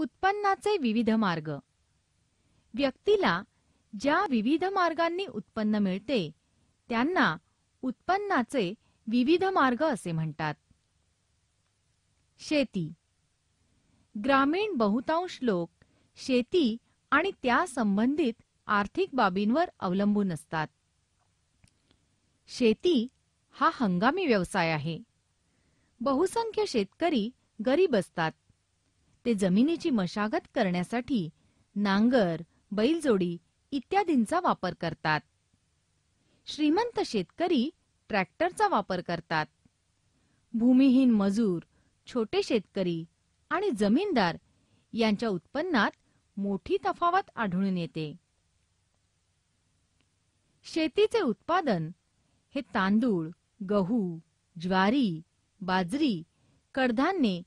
उत्पन्नाचे विविध मार्ग व्यक्तीला ज्या विविध मार्गांनी उत्पन्न मिळते त्यांना उत्पन्नाचे विविध मार्ग असे म्हणतात शेती ग्रामीण बहुतांश लोक शेती आणि त्या संबंधित आर्थिक बाबींवर अवलंबून असतात शेती हा हंगामी व्यवसाय आहे बहुसंख्य शेतकरी गरीब असतात ते जमिनीची मशागत करण्यासाठी नांगर बैलजोडी इत्यादींचा वापर करतात श्रीमंत शेतकरी ट्रॅक्टरचा वापर करतात भूमिहीन मजूर छोटे शेतकरी आणि जमीनदार यांच्या उत्पन्नात मोठी तफावत आढळून येते शेतीचे उत्पादन हे तांदूळ गहू ज्वारी बाजरी कडधान्ये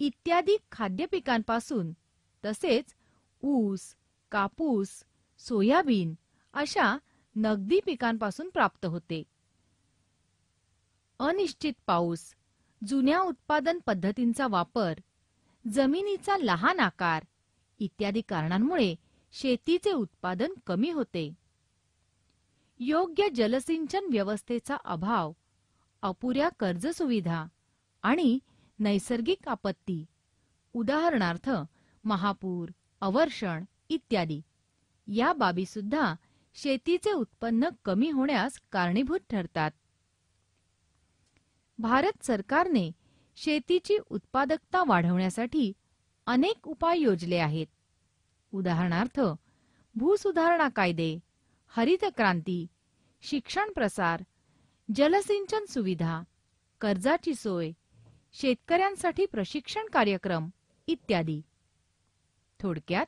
इत्यादी खाद्यपिकांपासून तसेच ऊस कापूस सोयाबीन अशा नगदी पिकांपासून प्राप्त होते अनिश्चित पाऊस जुन्या उत्पादन पद्धतींचा वापर जमिनीचा लहान आकार इत्यादी कारणांमुळे शेतीचे उत्पादन कमी होते योग्य जलसिंचन व्यवस्थेचा अभाव अपुऱ्या कर्ज आणि नैसर्गिक आपत्ती उदाहरणार्थ महापूर अवर्षण इत्यादी या बाबी सुद्धा, शेतीचे उत्पन्न कमी होण्यास कारणीभूत ठरतात भारत सरकारने शेतीची उत्पादकता वाढवण्यासाठी अनेक उपाय योजले आहेत उदाहरणार्थ भूसुधारणा कायदे हरित क्रांती शिक्षण प्रसार जलसिंचन सुविधा कर्जाची सोय शेतकऱ्यांसाठी प्रशिक्षण कार्यक्रम इत्यादी थोडक्यात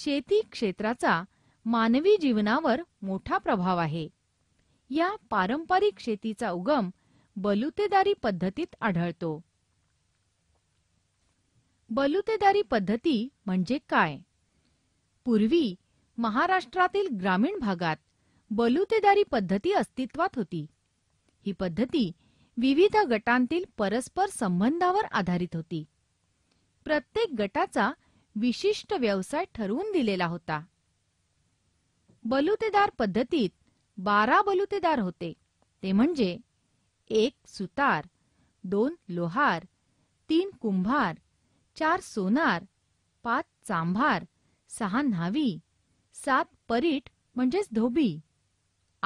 शेती क्षेत्राचा मानवी जीवनावर मोठा प्रभाव आहे या पारंपरिक शेतीचा उगम बलुतेदारी पद्धतीत आढळतो बलुतेदारी पद्धती म्हणजे काय पूर्वी महाराष्ट्रातील ग्रामीण भागात बलुतेदारी पद्धती अस्तित्वात होती ही पद्धती विविध गटांतील परस्पर संबंधावर आधारित होती प्रत्येक गटाचा विशिष्ट व्यवसाय ठरवून दिलेला होता बलुतेदार पद्धतीत बारा बलुतेदार होते ते म्हणजे एक सुतार दोन लोहार तीन कुंभार चार सोनार पाच चांभार सहा न्हावी सात परीट म्हणजेच धोबी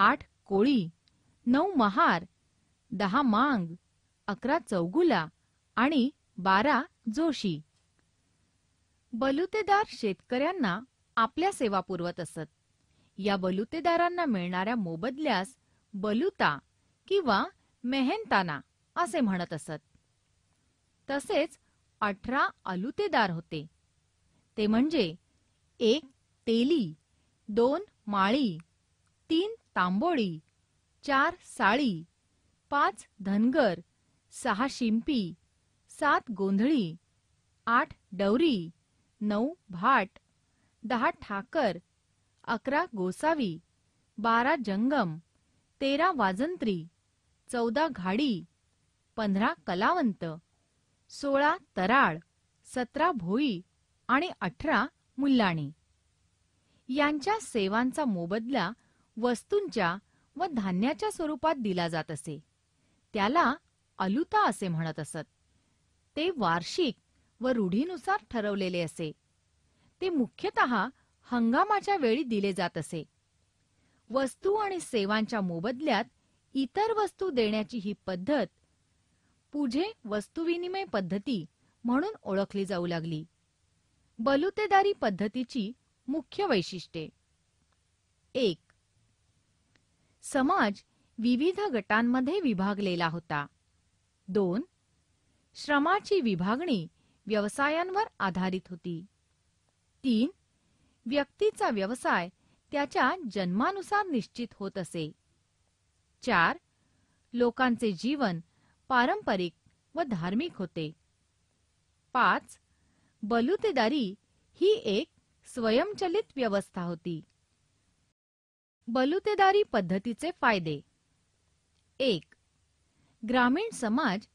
आठ कोळी नऊ महार दहा मांग अकरा चौगुला आणि बारा जोशी बलुतेदार शेतकऱ्यांना आपल्या सेवा पुरवत असत या बलुतेदारांना मिळणाऱ्या मोबदल्यास बलुता किंवा मेहनताना असे म्हणत असत तसेच अठरा अलुतेदार होते ते म्हणजे एक तेली दोन माळी तीन तांबोळी चार साळी पाच धनगर सहा शिंपी सात गोंधळी आठ डवरी नऊ भाट दहा ठाकर अकरा गोसावी बारा जंगम तेरा वाजंत्री चौदा घाडी पंधरा कलावंत सोळा तराळ सतरा भोई आणि अठरा मुल्लाणी यांच्या सेवांचा मोबदला वस्तूंच्या व धान्याच्या स्वरूपात दिला जात असे त्याला अलुता असे म्हणत असत ते वार्षिक व रूढीनुसार ठरवलेले असे ते मुख्यतः हंगामाच्या वेळी दिले जात असे वस्तू आणि सेवांच्या मोबदल्यात इतर वस्तू देण्याची ही पद्धत पूजे वस्तुविनिमय पद्धती म्हणून ओळखली जाऊ लागली बलुतेदारी पद्धतीची मुख्य वैशिष्ट्ये एक समाज विविध गटांमध्ये विभागलेला होता दोन श्रमाची विभागणी व्यवसायांवर आधारित होती तीन व्यक्तीचा व्यवसाय त्याच्या जन्मानुसार निश्चित होत असे चार लोकांचे जीवन पारंपरिक व धार्मिक होते पाच बलुतेदारी ही एक स्वयंचलित व्यवस्था होती बलुतेदारी पद्धतीचे फायदे एक ग्रामीण समाज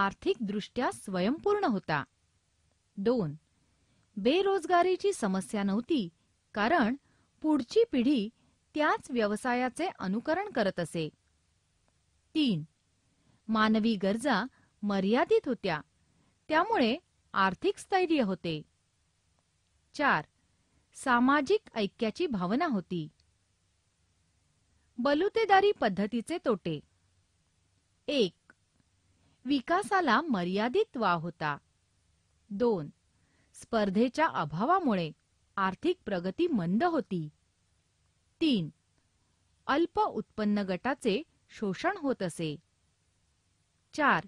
आर्थिकदृष्ट्या स्वयंपूर्ण होता दोन बेरोजगारीची समस्या नव्हती कारण पुढची पिढी त्याच व्यवसायाचे अनुकरण करत असे तीन मानवी गरजा मर्यादित होत्या त्यामुळे आर्थिक स्थैर्य होते चार सामाजिक ऐक्याची भावना होती बलुतेदारी पद्धतीचे तोटे एक विकासाला मर्यादित वाव होता दोन स्पर्धेच्या अभावामुळे आर्थिक प्रगती मंद होती तीन अल्प उत्पन्न गटाचे शोषण होत असे चार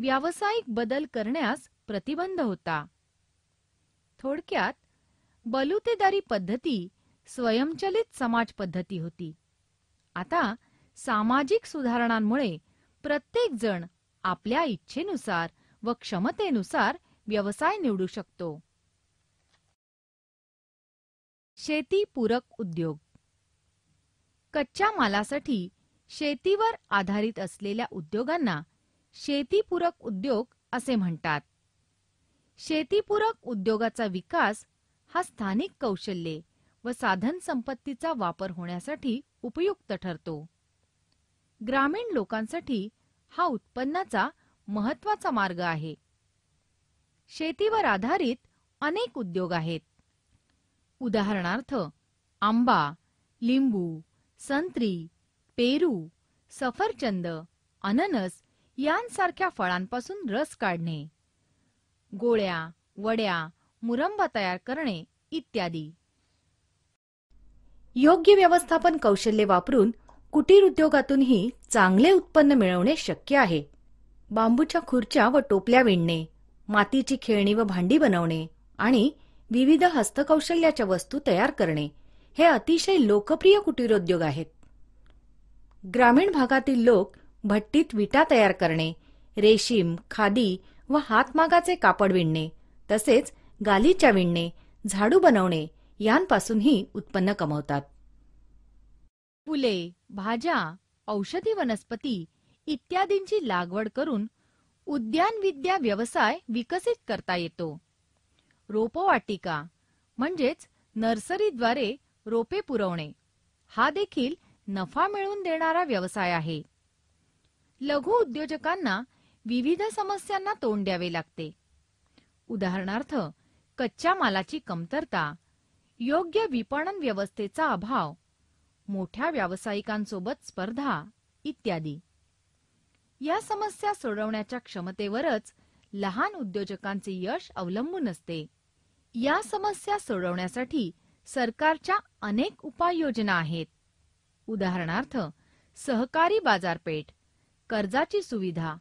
व्यावसायिक बदल करण्यास प्रतिबंध होता थोडक्यात बलुतेदारी पद्धती स्वयंचलित समाज पद्धती होती आता सामाजिक सुधारणांमुळे प्रत्येकजण आपल्या इच्छेनुसार व क्षमतेनुसार व्यवसाय निवडू शकतो शेतीपूरक उद्योग कच्च्या मालासाठी शेतीवर आधारित असलेल्या उद्योगांना शेतीपूरक उद्योग असे म्हणतात शेतीपूरक उद्योगाचा विकास हा स्थानिक कौशल्ये व साधनसंपत्तीचा वापर होण्यासाठी उपयुक्त ठरतो ग्रामीण लोकांसाठी हा उत्पन्नाचा महत्वाचा मार्ग आहे शेतीवर आधारित अनेक उद्योग आहेत उदाहरणार्थ आंबा लिंबू संत्री पेरू सफरचंद अननस यांसारख्या फळांपासून रस काढणे गोळ्या वड्या मुरंबा तयार करणे इत्यादी योग्य व्यवस्थापन कौशल्ये वापरून कुटीर उद्योगातूनही चांगले उत्पन्न मिळवणे शक्य आहे बांबूच्या खुर्च्या व टोपल्या विणणे मातीची खेळणी व भांडी बनवणे आणि विविध हस्तकौशल्याच्या वस्तू तयार करणे हे अतिशय लोकप्रिय कुटीरोद्योग आहेत ग्रामीण भागातील लोक भट्टीत विटा तयार करणे रेशीम खादी व हातमागाचे कापड विणणे तसेच गालीच्या विणणे झाडू बनवणे यांपासूनही उत्पन्न कमवतात फुले भाज्या औषधी वनस्पती इत्यादींची लागवड करून उद्यानविद्या व्यवसाय विकसित करता येतो रोपवाटिका म्हणजेच नर्सरीद्वारे रोपे पुरवणे हा देखील नफा मिळवून देणारा व्यवसाय आहे लघु उद्योजकांना विविध समस्यांना तोंड द्यावे लागते उदाहरणार्थ कच्च्या मालाची कमतरता योग्य विपणन व्यवस्थेचा अभाव मोठ्या व्यावसायिकांसोबत स्पर्धा इत्यादी या समस्या सोडवण्याच्या क्षमतेवरच लहान उद्योजकांचे यश अवलंबून असते या समस्या सोडवण्यासाठी सरकारच्या अनेक उपाययोजना आहेत उदाहरणार्थ सहकारी बाजारपेठ कर्जाची सुविधा